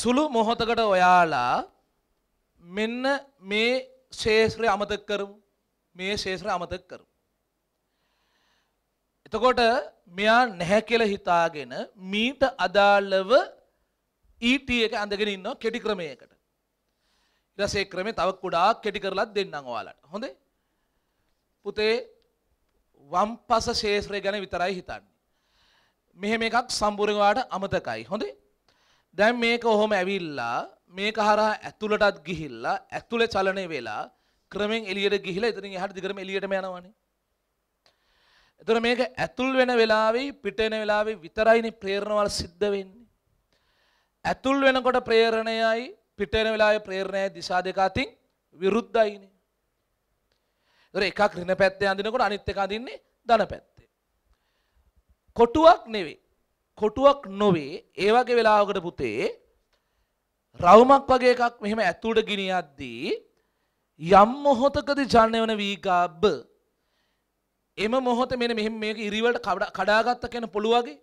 සුළු මොහොතකට ඔයාලා මෙන්න මේ ශේෂ්‍රය අමතක කරමු. මේ ශේෂ්‍රය අමතක කරමු. එතකොට මෙයා නැහැ කියලා හිතාගෙන මීට අදාළව ET එක අඳගෙන ඉන්නවා කෙටි ක්‍රමයකට. ඊට පස්සේ ඒ ක්‍රමේ තව ගොඩාක් කෙටි කරලා දෙන්නම් ඔයාලට. හොඳේ? පුතේ වම්පස ශේෂ්‍රය ගැන විතරයි හිතන්නේ. මෙහෙම එකක් සම්පූර්ණයෙන් ඔයාලට අමතකයි. හොඳේ? දැන් මේක ඔහොම ඇවිල්ලා මේක හරහා ඇතුළටත් ගිහිල්ලා ඇතුලේ චලනය වෙලා ක්‍රමෙන් එළියට ගිහිලා ඉතින් එහාට දිගටම එළියටම යනවනේ. එතකොට මේක ඇතුල් වෙන වෙලාවෙයි පිට වෙන වෙලාවෙයි විතරයිනේ ප්‍රේරණවල සිද්ධ වෙන්නේ. ඇතුල් වෙනකොට ප්‍රේරණයයි පිට වෙන වෙලාවේ ප්‍රේරණයයි දිශා දෙක අතින් විරුද්ධයිනේ. ඒතර එකක් ඍණ පැත්තේ අඳිනකොට අනිත් එක අඳින්නේ ධන පැත්තේ. කොටුවක් නෙවෙයි. කොටුවක් නොවේ ඒ වගේ වෙලාවකට පුතේ රවුමක් වගේ එකක් මෙහෙම ඇතුළට ගිනියද්දී යම් මොහොතකදී ජනනය වන වීගාබ්බ එම මොහොත මෙන්න මෙහෙම මේක ඉරිවලට කඩාගත්ත කෙන පොළු වගේ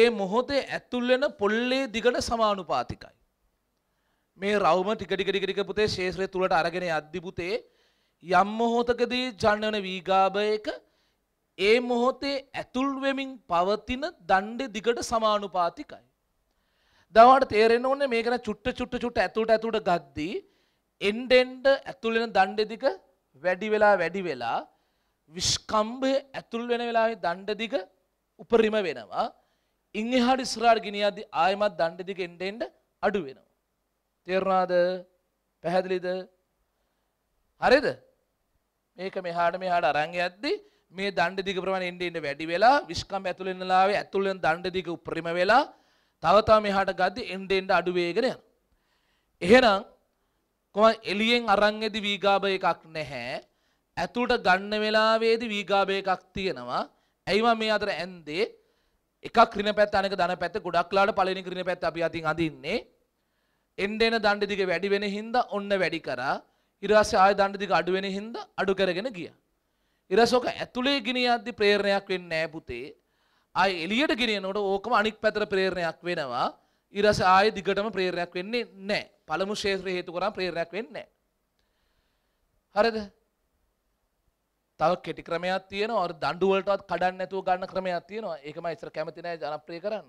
ඒ මොහොතේ ඇතුල් වෙන පොල්ලේ දිගට සමානුපාතිකයි මේ රවුම ටික ටික ටික ටික පුතේ ශේෂ්ත්‍රය තුලට අරගෙන යද්දි පුතේ යම් මොහොතකදී ජනනය වන වීගාබ එක ඒ මොහොතේ ඇතුල් වෙමින් පවතින දණ්ඩෙ දිගට සමානුපාතිකයි. දවට තේරෙන්න ඕනේ මේක චුට්ට චුට්ට චුට්ට ඇතුළට ඇතුළට ගද්දී එන්ඩ එන්ඩ ඇතුල් වෙන දණ්ඩෙ දිග වැඩි වෙලා වැඩි වෙලා විස්කම්භය ඇතුල් වෙන වෙලාවේ දණ්ඩ දිග උපරිම වෙනවා. ඉන් එහාට ඉස්සරහට ගෙනියද්දි ආයෙමත් දණ්ඩ දිග එන්න එන්න අඩු වෙනවා. තේරුණාද? පැහැදිලිද? හරිද? මේක මෙහාට මෙහාට අරන් යද්දි මේ දණ්ඩදික ප්‍රමාණය එන්න එන්න වැඩි වෙලා විශ්කම් ඇතුළෙන් ලාවේ ඇතුළෙන් දණ්ඩදික උපරිම වෙලා තව තව මෙහාට ගද්දි එන්න එන්න අඩු වේගෙන යනවා. එහෙනම් කොහොම එළියෙන් අරන් එදි වීගාබ එකක් නැහැ. ඇතුළට ගන්න වෙලාවේදී වීගාබ එකක් තියෙනවා. ඇයි මම මේ අතර ඇන්දේ එකක් ඍණ පැත්ත අනෙක ධන පැත්ත ගොඩක් ලාට පළවෙනි ඍණ පැත්ත අපි අතින් අඳින්නේ. එන්න එන දණ්ඩ දිග වැඩි වෙන හින්දා ඔන්න වැඩි කරා. ඊට පස්සේ ආය දණ්ඩ දිග අඩු වෙන හින්දා අඩු කරගෙන ගියා. ඉරසෝක ඇතුලේ ගෙනියද්දි ප්‍රේරණයක් වෙන්නේ නැහැ පුතේ. ආයේ එළියට ගෙනියනකොට ඕකම අනික් පැත්තට ප්‍රේරණයක් වෙනවා. ඉරස ආයේ දිගටම ප්‍රේරණයක් වෙන්නේ නැහැ. පළමු ශේත්‍රය හේතු කරන් ප්‍රේරණයක් වෙන්නේ නැහැ. හරිද? තව කෙටි ක්‍රමයක් තියෙනවා. අර දඬු වලටවත් කඩන්න නැතුව ගන්න ක්‍රමයක් තියෙනවා. ඒකම ඉස්සර කැමති නැහැ ජනප්‍රිය කරන්න.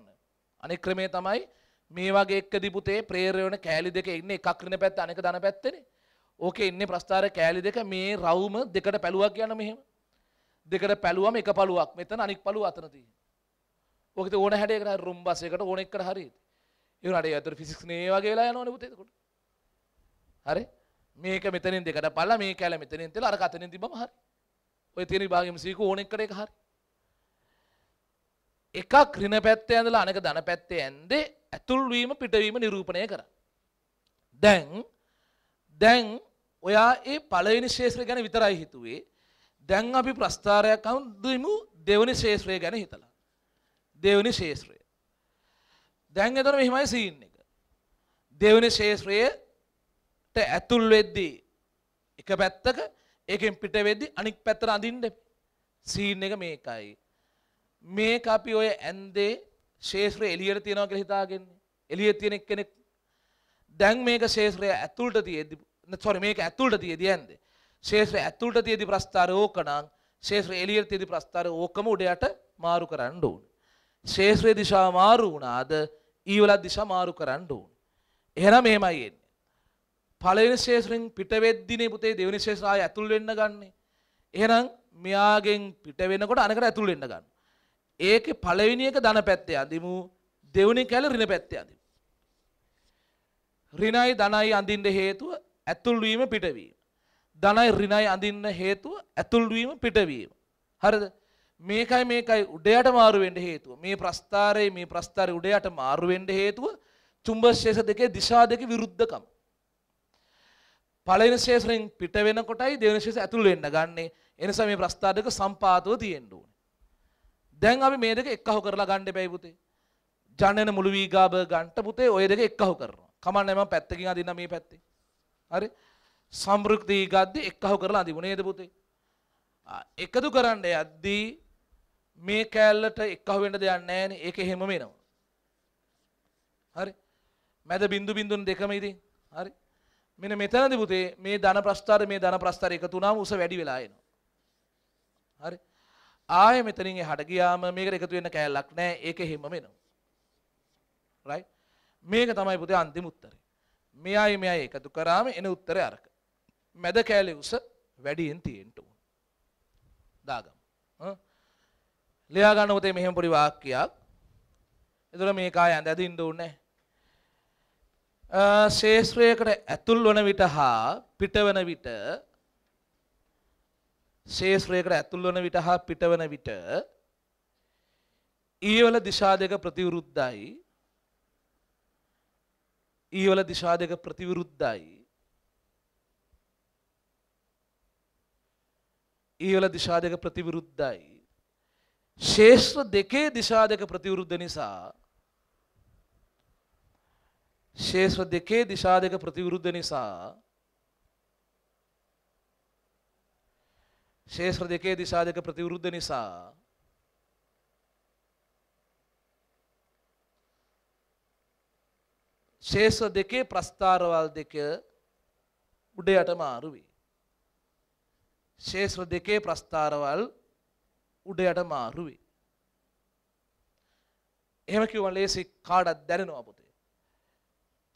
අනෙක් ක්‍රමය තමයි මේ වගේ එක්ක දිපුතේ ප්‍රේරය වෙන කෑලි දෙක ඉන්නේ එකක් ඍණ පැත්ත අනෙක ධන පැත්තනේ. ඕකේ ඉන්නේ ප්‍රස්ථාර කෑලි දෙක මේ රවුම දෙකට පැලුවා කියන මෙහෙම. දෙකට පැලුවම එක පළුවක් මෙතන අනික් පළුව අතන තියෙන. ඔකද ඕන හැඩයකට හරි රුම් බස් එකකට ඕන එකට හරියට. ඒ වුණාට ඒ අතර ෆිසික්ස් නේ වගේ වෙලා යනවනේ පුතේ එතකොට. හරි? මේක මෙතනින් දෙකට පළලා මේ කැල මෙතනින් තියලා අරක අතනින් තිබ්බම හරි. ඔය තියෙන විභාගෙම සීකු ඕන එකට එක හරි. එකක් ඍණ පැත්තේ ඇඳලා අනෙක ධන පැත්තේ ඇඳේ ඇතුල් වීම පිටවීම නිරූපණය කරා. දැන් දැන් ඔයා ඒ පළවෙනි ශේෂ්ත්‍රය ගැන විතරයි හිතුවේ. දැන් අපි ප්‍රස්ථාරයක් අමුදුමු දෙවනි ශේෂ්‍රය ගැන හිතලා. දෙවනි ශේෂ්‍රය. දැන් එතන මෙහිමයි සීන් එක. දෙවනි ශේෂ්‍රයට ඇතුල් වෙද්දී එක පැත්තක ඒකෙන් පිට වෙද්දී අනික් පැත්තට අඳින්න සීන් එක මේකයි. මේක අපි ඔය ඇන්දේ ශේෂ්‍රය එළියට තියනවා කියලා හිතාගෙන එළිය තියෙන කෙනෙක් දැන් මේක ශේෂ්‍රය ඇතුළට තියෙද්දි සෝරි මේක ඇතුළට තියෙදි ඇන්දේ ශේෂ්‍ර ඇතුළට තියෙදි ප්‍රස්ථාර ඕකනම් ශේෂ්‍ර එළියට තියෙදි ප්‍රස්ථාර ඕකම උඩයට මාරු කරන්න ඕන. ශේෂ්‍රයේ දිශා මාරු වුණාද ඊවල දිශා මාරු කරන්න ඕන. එහෙනම් මෙහෙමයි එන්නේ. පළවෙනි ශේෂ්‍රෙන් පිට වෙද්දීනේ පුතේ දෙවෙනි ශේෂ්‍ර ආය ඇතුල් වෙන්න ගන්නෙ. එහෙනම් මෙයාගෙන් පිට වෙනකොට අනකට ඇතුල් වෙන්න ගන්න. ඒකේ පළවෙනි එක ධන පැත්තේ අඳිමු දෙවෙනි කැල ඍණ පැත්තේ අඳිමු. ඍණයි ධනයි අඳින්න හේතුව ඇතුල් වීම පිටවීම. ධනයි ඍණයි අඳින්න හේතුව ඇතුල්වීම පිටවීම. හරිද? මේකයි මේකයි උඩයට මාරු වෙන්න හේතුව. මේ ප්‍රස්ථාරයේ මේ ප්‍රස්ථාරයේ උඩයට මාරු වෙන්න හේතුව චුම්බශේෂ දෙකේ දිශා දෙක විරුද්ධකම. පළවෙනි ශේෂයෙන් පිට වෙනකොටයි දෙවෙනි ශේෂය ඇතුල් වෙන්න ගන්නෙ. ඒ නිසා මේ ප්‍රස්ථාර දෙක සම්පාතව තියෙන්න ඕනේ. දැන් අපි මේ දෙක එක්කහො කරලා ගන්න බෑ පුතේ. ජනන මුළු වීගාබ ගන්ට පුතේ ওই දෙක එක්කහො කරනවා. කමන්නේ මම පැත්තකින් අදින්න මේ පැත්තේ. හරි? සම්ෘක්තිී ගද්දි එක්කහු කරලා අදිබ නේද පුතේ එකතු කරන්න යද්දී මේ කෑල්ලට එක්කහු වෙන්න දෙයක් නැහැ නේ ඒක එහෙම වෙනවා හරි මැද බින්දු බින්දුන් දෙකම ඉතින් හරි මෙන්න මෙතනදි පුතේ මේ ධන ප්‍රස්ථාර මේ ධන ප්‍රස්ථාර එකතු වුණාම උස වැඩි වෙලා එනවා හරි ආයෙ මෙතනින් එහාට ගියාම මේකට එකතු වෙන්න කෑල්ලක් නැහැ ඒක එහෙම වෙනවා රයිට් මේක තමයි පුතේ අන්තිම උත්තරේ මෙයයි මෙයයි එකතු කරාම එන උත්තරේ අරක මැද කෑලි උස වැඩියෙන් තියෙන්ට ඕන. දාගම්. ලියා ගන්න උතේ මෙහෙම පොඩි වාක්‍යයක්. එතකොට මේක ආය ඇඳ ඇඳින්න ඕනේ. ශේස්ත්‍රයකට ඇතුල් වන විට හා පිටවන විට ශේස්ත්‍රයකට ඇතුල් වන විට හා පිටවන විට ඊවල දිශා දෙක ප්‍රතිවිරුද්ධයි ඊවල දිශා දෙක ප්‍රතිවිරුද්ධයි ඊවල දිශා දෙක ප්‍රතිවිරුද්ධයි. ශේෂ්ත්‍ර දෙකේ දිශා දෙක ප්‍රතිවිරුද්ධ නිසා ශේෂ්ත්‍ර දෙකේ දිශා දෙක ප්‍රතිවිරුද්ධ නිසා ශේෂ්ත්‍ර දෙකේ දිශා දෙක ප්‍රතිවිරුද්ධ නිසා ශේෂ දෙකේ ප්‍රස්ථාරවල් දෙක උඩ යටම ආරුවේ ශේෂ්‍ර දෙකේ ප්‍රස්ථාරවල් උඩයට මාරු වේ. එහෙම කිව්වම ලේසි කාටවත් දැනෙනවා පුතේ.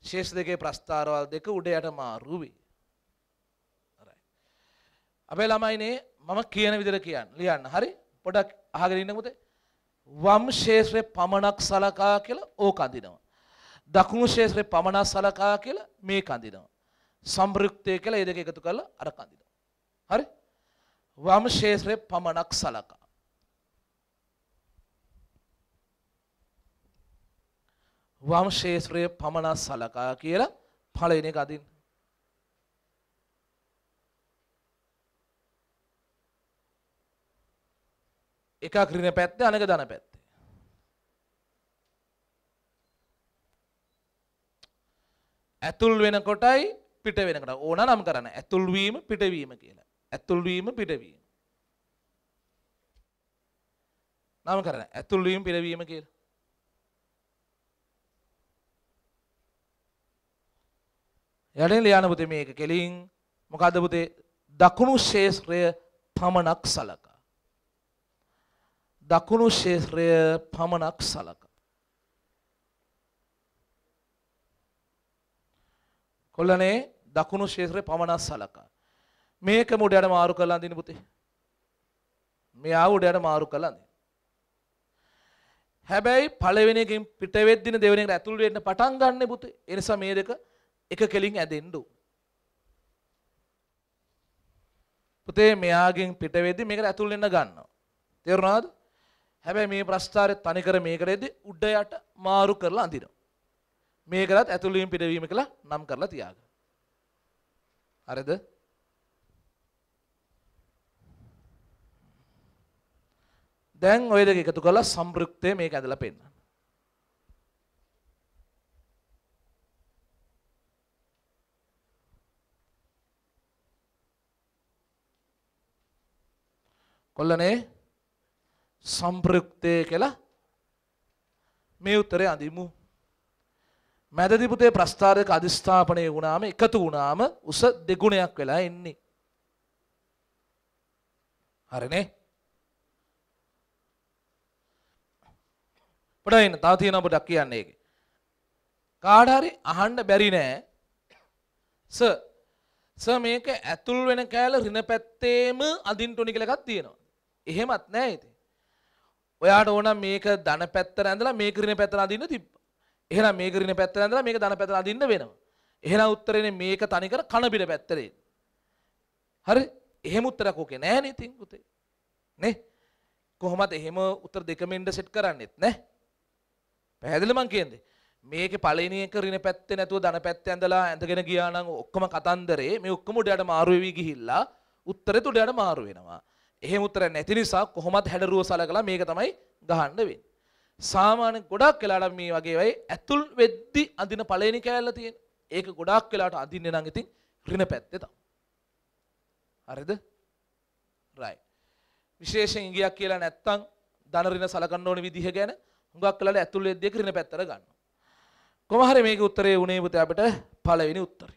ශේෂ්‍ර දෙකේ ප්‍රස්ථාරවල් දෙක උඩයට මාරු වේ. හරි. අපේ ළමයිනේ මම කියන විදිහට කියන්න ලියන්න. හරි? පොඩක් අහගෙන ඉන්න පුතේ. වම් ශේෂ්‍රේ පමණක් සලකා කියලා ඕක අඳිනවා. දකුණු ශේෂ්‍රේ පමණක් සලකා කියලා මේක අඳිනවා. සම්පෘක්තය කියලා ඒ දෙක එකතු කරලා අර අඳිනවා. හරි? වම්ශේත්‍රය පමණක් සලකා. වම්ශේත්‍රය පමණක් සලකා කියලා පළවෙනි එක අදින්න. එකක් ඍණ පැත්තේ අනෙක ධන පැත්තේ. ඇතුල් වෙනකොටයි පිට වෙනකොට ඕන නම් කරන්න. ඇතුල් වීම පිටවීම කියලා. ඇතුල්වීම පිටවීම. නාමකරණ ඇතුල්වීම පිටවීම කියලා. යටින් ලියන පුතේ මේක කෙලින් මොකද පුතේ දකුණු ශේෂ්ත්‍රය පමණක් සලකා. දකුණු ශේෂ්ත්‍රය පමණක් සලකා. කොල්ලනේ දකුණු ශේෂ්ත්‍රය පමණක් සලකා. මේක උඩට මාරු කරලා අඳින්න පුතේ. මෙයා උඩට මාරු කරලා අඳින්න. හැබැයි පළවෙනි එකෙන් පිට වෙද්දින දෙවෙනි එකට ඇතුල් වෙන්න පටන් ගන්න පුතේ. ඒ නිසා මේ දෙක එක කෙලින් ඇදෙන්න පුතේ මෙයාගෙන් පිට වෙද්දි මේකට ඇතුල් වෙන්න ගන්නවා. තේරුණාද? හැබැයි මේ ප්‍රස්ථාරය තනිකර මේකටදී උඩ යට මාරු කරලා අඳිනවා. මේකලත් ඇතුළේම පිටවීම කියලා නම් කරලා තියාගන්න. හරිද? දැන් ඔය දෙක එකතු කරලා සම්පෘක්තය මේක ඇදලා පෙන්නන්න. කොල්ලනේ සම්පෘක්තය කියලා මේ උත්තරේ අඳිමු. මැදදි පුතේ ප්‍රස්ථාරයක අධිස්ථාපනය වුණාම එකතු වුණාම උස දෙගුණයක් වෙලා එන්නේ. හරිනේ? පොඩ එන්න තව තියෙනවා පොඩක් කියන්නේ ඒක. කාට හරි අහන්න බැරි නෑ. සර් සර් මේක ඇතුල් වෙන කෑල්ල රින පැත්තේම අදින්න ඕනි කියලා එකක් තියෙනවා. එහෙමත් නෑ ඉතින්. ඔයාට ඕන මේක ධන පැත්තට ඇඳලා මේක රින පැත්තට අදින්න තිබ්බා. එහෙනම් මේක රින පැත්තට ඇඳලා මේක ධන පැත්තට අදින්න වෙනවා. එහෙනම් උත්තරේනේ මේක තනිකර කන බිර පැත්තට හරි එහෙම උත්තරයක් ඕකේ නෑනේ ඉතින් පුතේ. නේ? කොහොමද එහෙම උත්තර දෙකම ඉන්න සෙට් කරන්නෙත් නෑ. පැහැදිලි මං කියන්නේ. මේකේ පළවෙනි එක රින පැත්තේ නැතුව ධන පැත්තේ ඇඳලා ඇඳගෙන ගියා නම් ඔක්කොම කතන්දරේ මේ ඔක්කොම උඩට මාරු වෙවි ගිහිල්ලා උත්තරෙත් උඩට මාරු වෙනවා. එහෙම උත්තර නැති නිසා කොහොමත් හැඩරුව සලකලා මේක තමයි ගහන්න වෙන්නේ. සාමාන්‍ය ගොඩක් වෙලාට මේ වගේ වෙයි ඇතුල් වෙද්දි අඳින පළවෙනි කෑල්ල තියෙන. ඒක ගොඩක් වෙලාට අඳින්නේ නම් ඉතින් රින පැත්තේ තමයි. හරිද? right. විශේෂයෙන් ඉඟියක් කියලා නැත්තම් ධන රින සලකන්න ඕන විදිහ ගැන හුඟක් කලට ඇතුළේ දෙකරින පැත්තර ගන්න. කොමහරි මේක උත්තරේ උනේ පුතේ අපිට පළවෙනි උත්තරේ.